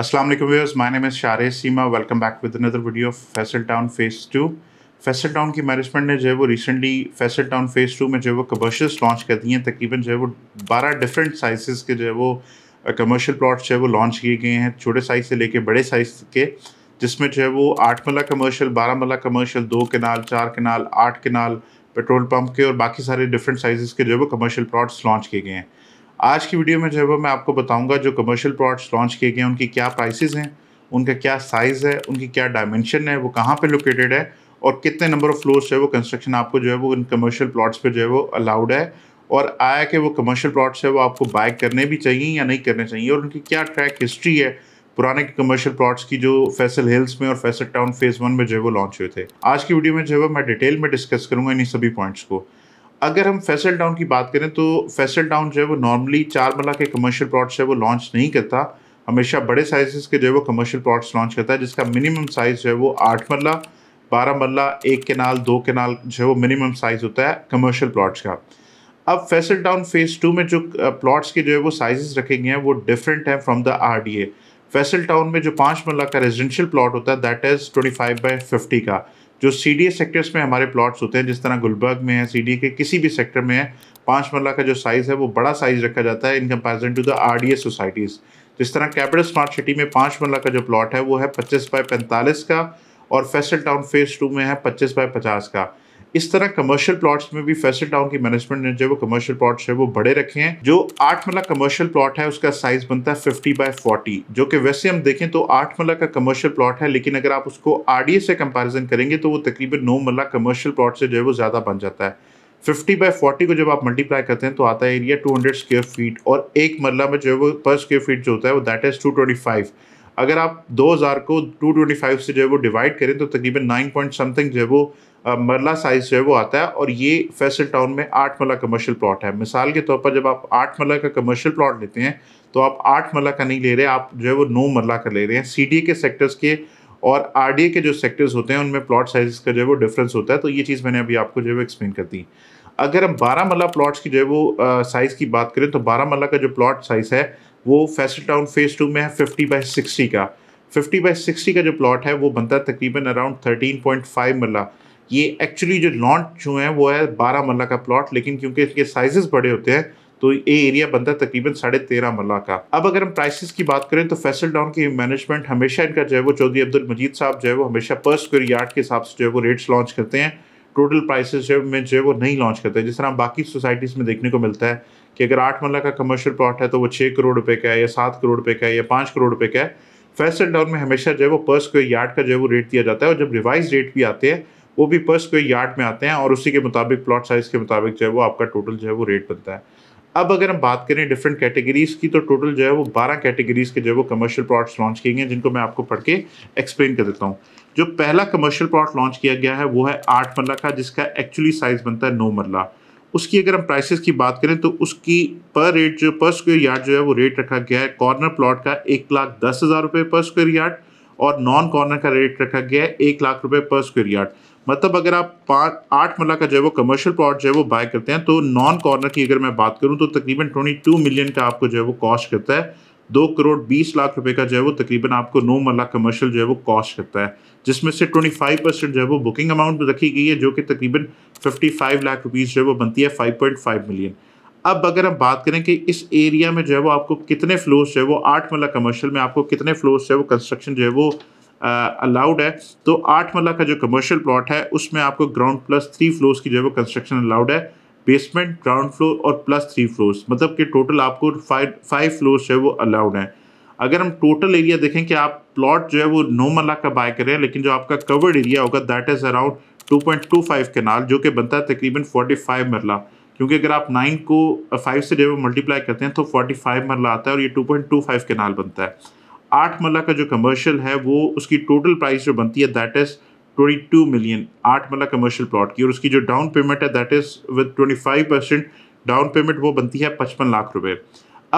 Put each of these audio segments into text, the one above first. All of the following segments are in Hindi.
Assalamu alaikum viewers, my name is Share Seema. Welcome back with another video of Faisal Town Phase 2. Faisal Town की मैनेजमेंट ने जो है वो recently Faisal Town Phase two में जो है वो कमर्शियल्स लॉन्च कर दिए हैं तकरीबन जो है वो बारह डिफरेंट साइजेस के जो है वो कमर्शियल uh, प्लॉट्स जो है वो लॉन्च किए गए हैं छोटे साइज से लेके बड़े साइज के जिसमें जो है वो आठ मल्ला कमर्शियल बारह मल्ला कमर्शियल दो किनाल चार किनाल आठ कनाल पेट्रोल पंप के और बाकी सारे डिफरेंट साइज़ के जो है वो कमर्शियल प्लॉट्स लॉन्च किए गए हैं आज की वीडियो में जो है वो मैं आपको बताऊंगा जो कमर्शियल प्लॉट्स लॉन्च किए गए हैं उनकी क्या प्राइसेस हैं उनका क्या साइज़ है उनकी क्या डायमेंशन है वो कहाँ पे लोकेटेड है और कितने नंबर ऑफ़ फ्लोर्स जो है वो कंस्ट्रक्शन आपको जो है वो इन कमर्शियल प्लॉट्स पर जो है वो अलाउड है और आया कि वो कमर्शियल प्लॉट्स है वो आपको बाय करने भी चाहिए या नहीं करने चाहिए और उनकी क्या ट्रैक हिस्ट्री है पुराने कमर्शियल प्लॉट्स की जो फैसल हिल्स में और फैसल टाउन फेज़ वन में जो है वो लॉन्च हुए थे आज की वीडियो में जो है वो मैं डिटेल में डिस्कस करूँगा इन सभी पॉइंट्स को अगर हम फैसल टाउन की बात करें तो फैसल टाउन जो है वो नॉर्मली चार मला के कमर्शियल प्लॉट्स है वो लॉन्च नहीं करता हमेशा बड़े साइजेस के जो है वो कमर्शियल प्लॉट्स लॉन्च करता है जिसका मिनिमम साइज़ जो है वो आठ मल्ला बारह मल्ला एक केनाल दो केनाल जो है वो मिनिमम साइज़ होता है कमर्शियल प्लॉट्स का अब फैसल टाउन फेज़ टू में जो प्लॉट्स के जो है वो साइजेस रखे गए हैं वो डिफरेंट हैं from the R D A Faisal town में जो पाँच मल्ला का रेजिडेंशियल प्लॉट होता है that is twenty five by fifty का जो सी डी सेक्टर्स में हमारे प्लॉट्स होते हैं जिस तरह गुलबर्ग में है सी के किसी भी सेक्टर में है पाँच मरला का जो साइज़ है वो बड़ा साइज़ रखा जाता है in comparison to the R societies जिस तरह कैपिटल स्मार्ट सिटी में पाँच मरला का जो प्लॉट है वो है पच्चीस बाई पैंतालीस का और फैसल टाउन फेज़ टू में है पच्चीस बाय पचास का इस तरह कमर्शियल प्लॉट्स में भी फैसल टाउन की मैनेजमेंट ने जो वो कमर्शियल प्लॉट्स है वो बड़े रखे हैं जो आठ मल्ला कमर्शियल प्लॉट है उसका साइज बनता है फिफ्टी बाय फोर्टी जो कि वैसे हम देखें तो आठ मल्ला का कमर्शियल प्लॉट है लेकिन अगर आप उसको आर से कंपेरिजन करेंगे तो वो तकरीबन नौ मल्ला कमर्शियल प्लॉट से जो है वो ज़्यादा बन जाता है 50 बाय 40 को जब आप मल्टीप्लाई करते हैं तो आता है एरिया 200 हंड्रेड स्क्वायर फीट और एक मरला में जो है वो पर स्क्वायर फीट जो होता है वो दैट इज़ 225 अगर आप 2000 को 225 से जो है वो डिवाइड करें तो तकरीबन 9 पॉइंट समथिंग जो है वो मरला साइज जो है वो आता है और ये फैसल टाउन में आठ मला कमर्शियल प्लॉट है मिसाल के तौर पर जब आप आठ मला का कमर्शियल प्लॉट लेते हैं तो आप आठ मला का नहीं ले रहे आप जो है वो नौ मरला का ले रहे हैं सी के सेक्टर्स के और आर के जो सेक्टर्स होते हैं उनमें प्लॉट साइज का जो है वो डिफरेंस होता है तो ये चीज़ मैंने अभी आपको जो है वो एक्सप्लेन कर दी अगर हम बारह मला प्लॉट्स की जो है वो साइज़ की बात करें तो बारह मला का जो प्लॉट साइज़ है वो फैसल टाउन फेज़ टू में है फिफ्टी बाई सिक्सटी का फिफ्टी बाई सिक्सटी का जो प्लॉट है वो बनता है तकरीबन अराउंड थर्टीन पॉइंट फाइव मरला ये एक्चुअली जो लॉन्च जो है वो है बारह मल्ला का प्लॉट लेकिन क्योंकि इसके साइजेस बड़े होते हैं तो ये एरिया बनता है तकरीबन साढ़े तेरह मल्ला का अब अगर हम प्राइसेस की बात करें तो फैसल डाउन की मैनेजमेंट हमेशा इनका जो है वो चौधरी अब्दुल मजीद साहब जो है वो हमेशा पर स्क्वेयर यार्ड के हिसाब से जो है वो रेट्स लॉन्च करते हैं टोटल प्राइसेस जो में जो है वो नहीं लॉन्च करते जिस तरह बाकी सोसाइटीज़ में देखने को मिलता है कि अगर आठ मल्ला का कमर्शियल प्लॉट है तो वो छः करोड़ रुपये का है या सात करोड़ रुपये का है या पाँच करोड़ रुपये का है फैसल डाउन में हमेशा जो है वो पर स्क्वेयर यार्ड का जो है वो रेट दिया जाता है और जब रिवाइज रेट भी आते हैं वो भी पर स्क्वेयर यार्ड में आते हैं और उसी के मुताबिक प्लॉट साइज़ के मुताबिक जो है वो आपका टोटल जो है वो रेट बनता है अब अगर हम बात करें डिफरेंट कैटेगरीज़ की तो टोटल जो है वो बारह कैटेगरीज़ के जो है वो कमर्शियल प्लॉट्स लॉन्च किए गए हैं जिनको मैं आपको पढ़ के एक्सप्लेन कर देता हूँ जो पहला कमर्शियल प्लॉट लॉन्च किया गया है वो है आठ मरला का जिसका एक्चुअली साइज़ बनता है नौ मरला उसकी अगर हम प्राइसेस की बात करें तो उसकी पर रेट जो पर स्क्वेयर यार्ड जो है वो रेट रखा गया है कॉर्नर प्लॉट का एक लाख दस हज़ार रुपये पर स्क्वेयर यार्ड और नॉन कॉर्नर का रेट रखा गया है एक लाख रुपये पर स्क्वेयर यार्ड मतलब अगर आप पाँच आठ मल्ला का जो है वो कमर्शियल प्लॉट जो है वो बाय करते हैं तो नॉन कॉर्नर की अगर मैं बात करूँ तो तकरीबन ट्वेंटी टू मिलियन का आपको जो है वो कॉस्ट करता है दो करोड़ बीस लाख रुपए का जो है वो तकरीबन आपको नौ मल्ला कमर्शियल जो है वो कॉस्ट करता है जिसमें से ट्वेंटी फाइव परसेंट जो है वो बुकिंग अमाउंट रखी गई है जो कि तकरीबन फिफ्टी फाइव लाख रुपीज़ जो है वो बनती है फाइव पॉइंट फाइव मिलियन अब अगर हम बात करें कि इस एरिया में जो है वो आपको कितने फ्लोर्स जो है वो आठ मल्ला कमर्शियल में आपको कितने फ्लोर्स जो है वो कंस्ट्रक्शन जो है वो अलाउड है तो आठ मल्ला का जो कमर्शियल प्लॉट है उसमें आपको ग्राउंड प्लस थ्री फ्लोर्स की जो है वो कंस्ट्रक्शन अलाउड है बेसमेंट ग्राउंड फ्लोर और प्लस थ्री फ्लोर्स मतलब कि टोटल आपको फाइव फाइव फ्लोर्स जो है वो अलाउड है अगर हम टोटल एरिया देखें कि आप प्लॉट जो है वो नौ मल्ला का बाय करें लेकिन जो आपका कवर्ड एरिया होगा दैट इज़ अराउंड 2.25 कनाल जो कि बनता है तकरीबन 45 मरला क्योंकि अगर आप 9 को 5 से जो है मल्टीप्लाई करते हैं तो 45 मरला आता है और ये 2.25 कनाल बनता है आठ मल्ला का जो कमर्शियल है वो उसकी टोटल प्राइस जो बनती है that is twenty two million आठ मल्ला कमर्शियल प्लॉट की और उसकी जो डाउन पेमेंट है that is with twenty five percent down payment वो बनती है पचपन लाख रुपए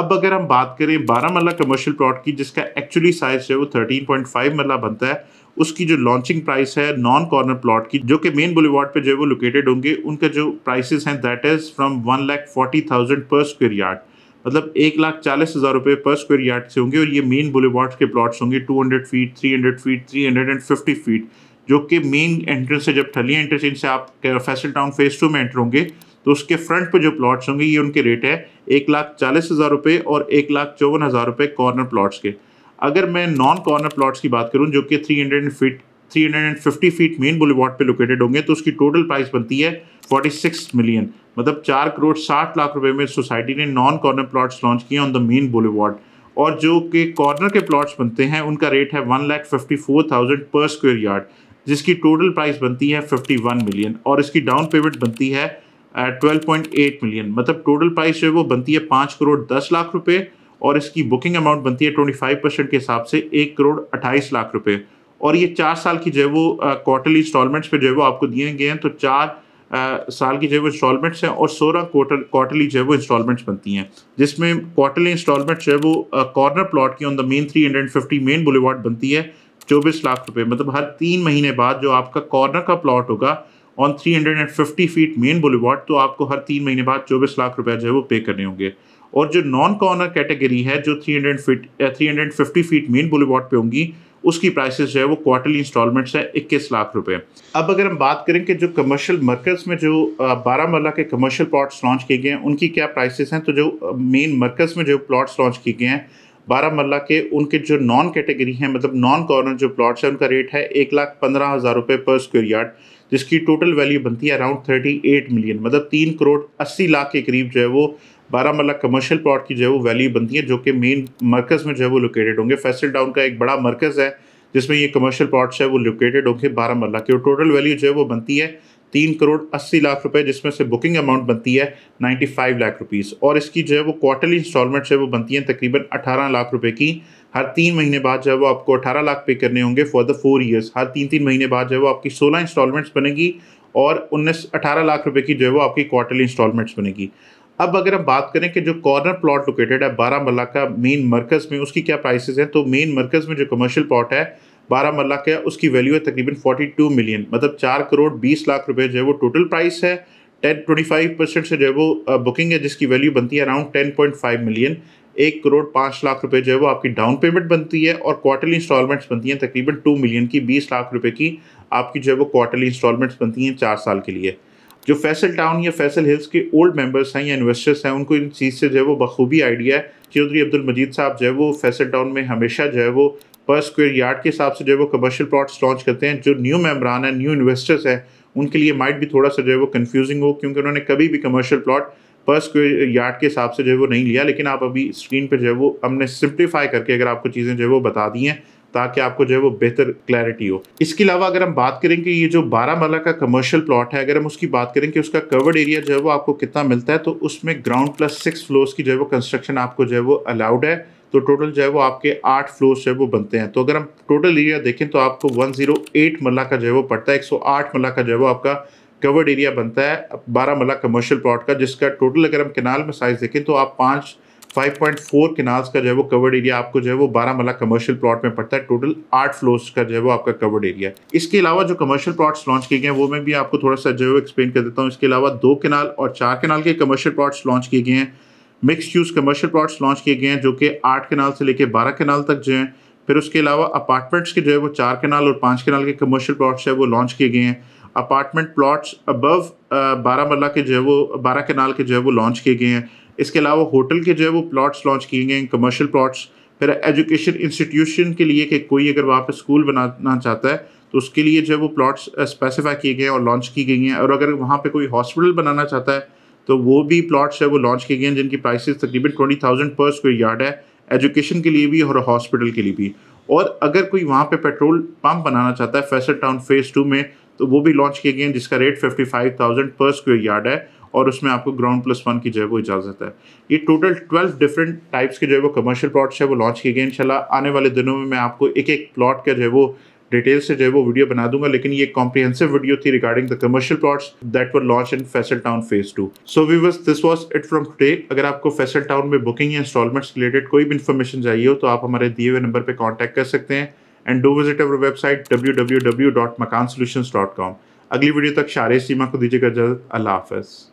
अब अगर हम बात करें बारह मल्ला कमर्शियल प्लॉट की जिसका एक्चुअली साइज है वो थर्टीन पॉइंट फाइव मल्ला बनता है उसकी जो लॉन्चिंग प्राइस है नॉन कॉर्नर प्लॉट की जो कि मेन बुलेवार्ड पर जो है वो लोकेटेड होंगे उनका जो प्राइसेस हैं that is from one lakh forty thousand per square yard मतलब एक लाख चालीस हज़ार रुपये पर स्क्वायर यार्ड से होंगे और ये मेन बुलेवार्ड के प्लॉट्स होंगे two hundred feet three hundred feet three hundred and fifty feet जो कि मेन एंट्रेंस से जब थली एंट्रेंस से आप फैसल टाउन फेज टू में एंटर होंगे तो उसके फ्रंट पर जो प्लॉट्स होंगे ये उनके रेट है एक लाख चालीस हज़ार रुपये और एक लाख चौवन हज़ार रुपये कॉर्नर प्लाट्स के अगर मैं नॉन कॉर्नर प्लाट्स की बात करूँ जो कि three hundred feet 350 feet main boulevard पे लोकेटेड होंगे तो उसकी टोटल प्राइस बनती है 46 मिलियन मतलब चार करोड़ साठ लाख रुपए में सोसाइटी ने नॉन कॉर्नर प्लॉट्स लॉन्च किए ऑन द मेन बुलेवार्ड और जो के कॉर्नर के प्लॉट्स बनते हैं उनका रेट है one lakh fifty four thousand per square yard जिसकी टोटल प्राइस बनती है फिफ्टी वन मिलियन और इसकी डाउन पेमेंट बनती है ट्वेल्व पॉइंट एट मिलियन मतलब टोटल प्राइस जो है वो बनती है पाँच करोड़ दस लाख रुपये और इसकी बुकिंग अमाउंट बनती है ट्वेंटी फाइव परसेंट के हिसाब से एक करोड़ अट्ठाईस लाख रुपये और ये चार साल की जो है वो क्वार्टरली इंस्टॉलमेंट्स पे जो है वो आपको दिए गए हैं तो चार आ, साल की जो है वो इंस्टॉलमेंट्स हैं और सोलह क्वार्टरली जो है वो इंस्टॉलमेंट्स बनती हैं जिसमें क्वार्टरली इंस्टॉलमेंट जो है वो कॉर्नर प्लॉट की on the main three hundred fifty main boulevard बनती है चौबीस लाख रुपये मतलब हर तीन महीने बाद जो आपका कॉर्नर का प्लॉट होगा on three hundred and fifty feet main boulevard तो आपको हर तीन महीने बाद चौबीस लाख रुपये जो है वो पे करने होंगे और जो नॉन कॉर्नर कैटेगरी है जो three hundred feet three hundred fifty feet main boulevard पे होंगी उसकी प्राइसेस जो है वो क्वार्टरली इंस्टॉलमेंट्स है इक्कीस लाख रुपए अब अगर हम बात करें कि जो कमर्शियल मरकज़ में जो बारामूला के कमर्शियल प्लॉट्स लॉन्च किए गए हैं उनकी क्या प्राइसेस हैं तो जो मेन मरकज़ में जो प्लॉट्स लॉन्च किए गए हैं बारामला के उनके जो नॉन कैटेगरी हैं मतलब नॉन कॉर्नर जो प्लॉट्स हैं उनका रेट है एक लाख पंद्रह हज़ार रुपये पर स्क्वायर यार्ड जिसकी टोटल वैल्यू बनती है अराउंड थर्टी एट मिलियन मतलब तीन करोड़ अस्सी लाख के करीब जो है वो बारामला कमर्शियल प्लॉट की जो है वो वैल्यू बनती है जो कि मेन मरकज़ में जो है वो लोकेटेड होंगे फैसल डाउन का एक बड़ा मरकज़ है जिसमें ये कमर्शियल प्लॉट्स है वो लोकेटेड होंगे बारामला के और टोटल वैल्यू जो है वो बनती है तीन करोड़ अस्सी लाख रुपए जिसमें से बुकिंग अमाउंट बनती है नाइन्टी फाइव लाख रुपीस और इसकी जो है वो क्वार्टरली इंस्टॉलमेंट है वो बनती हैं तकरीबन अठारह लाख रुपए की हर तीन महीने बाद जो है वो आपको अठारह लाख पे करने होंगे फॉर द फोर ईयर्स हर तीन तीन महीने बाद जो है वो आपकी सोलह इंस्टॉलमेंट्स बनेगी और उन्नीस अठारह लाख रुपये की जो है वो आपकी क्वार्टरली इंस्टॉलमेंट्स बनेगी अब अगर हम बात करें कि जो कॉर्नर प्लॉट लोकेटेड है बारह मल्ला का मेन मरकज़ में उसकी क्या प्राइसेस हैं तो मेन मरकज़ में जो कमर्शियल प्लॉट है बारामल्ला का उसकी वैल्यू है तकरीबन 42 मिलियन मतलब चार करोड़ बीस लाख रुपए जो है वो टोटल प्राइस है टेन ट्वेंटी फाइव परसेंट से जो है वो बुकिंग है जिसकी वैल्यू बनती है around ten point five million एक करोड़ पाँच लाख रुपए जो है वो आपकी डाउन पेमेंट बनती है और क्वार्टरली इंस्टॉलमेंट्स बनती हैं तकरीबन टू मिलियन की बीस लाख रुपये की आपकी जो है वो क्वार्टरली इंस्टॉलमेंट्स बनती हैं चार साल के लिए जो फैसल टाउन या फैसल हिल्स के ओल्ड मेंबर्स हैं या इन्वेस्टर्स हैं उनको इन चीज़ से जो है वो बखूबी आइडिया है चौधरी अब्दुल मजीद साहब जो है वो फैसल टाउन में हमेशा जो है वो पर स्क्वायर यार्ड के हिसाब से जो है वो कमर्शियल प्लॉट्स लॉन्च करते हैं जो न्यू मेम्बरान है न्यू इन्वेस्टर्स है उनके लिए माइट भी थोड़ा सा जो है वो कन्फ्यूजिंग हो क्योंकि उन्होंने कभी भी commercial plot per square yard के हिसाब से जो है वो नहीं लिया लेकिन आप अभी स्क्रीन पर जो है वो हमने सिंप्लीफाई करके अगर आपको चीज़ें जो है वो बता दी हैं ताकि आपको जो है वो बेहतर क्लैरिटी हो इसके अलावा अगर हम बात करें कि ये जो बारह मरला का कमर्शियल प्लॉट है अगर हम उसकी बात करें कि उसका कवर्ड एरिया जो है वो आपको कितना मिलता है तो उसमें ग्राउंड प्लस सिक्स फ्लोर्स की जो है वो कंस्ट्रक्शन आपको जो है वो अलाउड है तो टोटल जो है वो आपके आठ फ्लोर्स जो है वो बनते हैं तो अगर हम टोटल एरिया देखें तो आपको 108 मल्ला का जो है वो पड़ता है 108 मल्ला का जो है वो आपका कवर्ड एरिया बनता है बारह मल्ला कमर्शियल प्लॉट का जिसका टोटल अगर हम किनाल में साइज़ देखें तो आप पाँच 5.4 किनाल्स का जो है वो कवर्ड एरिया आपको जो है वो बारह मल्ला कमर्शियल प्लॉट में पड़ता है टोटल आठ फ्लोर्स का जो है वो आपका कवर्ड एरिया इसके अलावा जो कमर्शियल प्लॉट्स लॉन्च किए गए हैं वो मैं भी आपको थोड़ा सा जो है वो एक्सप्लेन कर देता हूँ इसके अलावा दो किनाल और चार किनाल के कमर्शियल प्लॉट्स लॉन्च किए गए हैं mix use commercial plots launch किए गए हैं जो कि आठ केनाल से लेकर बारह केनाल तक जो हैं फिर उसके अलावा अपार्टमेंट्स के जो है वो चार केनाल और पाँच केनाल के कमर्शियल प्लॉट्स है वो लॉन्च किए गए हैं अपार्टमेंट प्लॉट्स अबव बारह मरला के जो है वो बारह केनाल के जो है वो लॉन्च किए गए हैं इसके अलावा होटल के जो है वो प्लॉट्स लॉन्च किए गए हैं कमर्शियल प्लॉट्स फिर एजुकेशन इंस्टीट्यूशन के लिए कि कोई अगर वहाँ पर स्कूल बनाना चाहता है तो उसके लिए जो है वो प्लॉट्स स्पेसिफाई किए गए हैं और लॉन्च की गई हैं और अगर वहाँ पर कोई हॉस्पिटल बनाना चाहता है तो वो भी प्लॉट्स है वो लॉन्च किए गए हैं जिनकी प्राइसेस तकरीबन twenty thousand per square yard है एजुकेशन के लिए भी और हॉस्पिटल के लिए भी और अगर कोई वहाँ पे पेट्रोल पंप बनाना चाहता है फैसल टाउन फेज़ टू में तो वो भी लॉन्च किए गए हैं जिसका rate fifty five thousand per square yard है और उसमें आपको ग्राउंड प्लस वन की जो है वो इजाज़त है ये टोटल ट्वेल्व डिफरेंट टाइप्स के जो है वो कमर्शियल प्लॉट्स है वो लॉन्च किए गए इंशाल्लाह आने वाले दिनों में मैं आपको एक एक प्लॉट का जो है वो डिटेल से जो है वो वीडियो बना दूंगा लेकिन ये कॉम्प्रीहेंसिव वीडियो थी regarding the commercial plots that were launch in Faisal Town Phase two so was this was it from today अगर आपको फैसल टाउन में बुकिंग या इंस्टॉलमेंट्स रिलेटेड कोई भी इन्फॉर्मेशन चाहिए हो तो आप हमारे दिए हुए नंबर पर कॉन्टैक्ट कर सकते हैं and do visit our website W अगली वीडियो तक शारे सीमा को दीजिएगा जल्द अल्लाह हाफिज़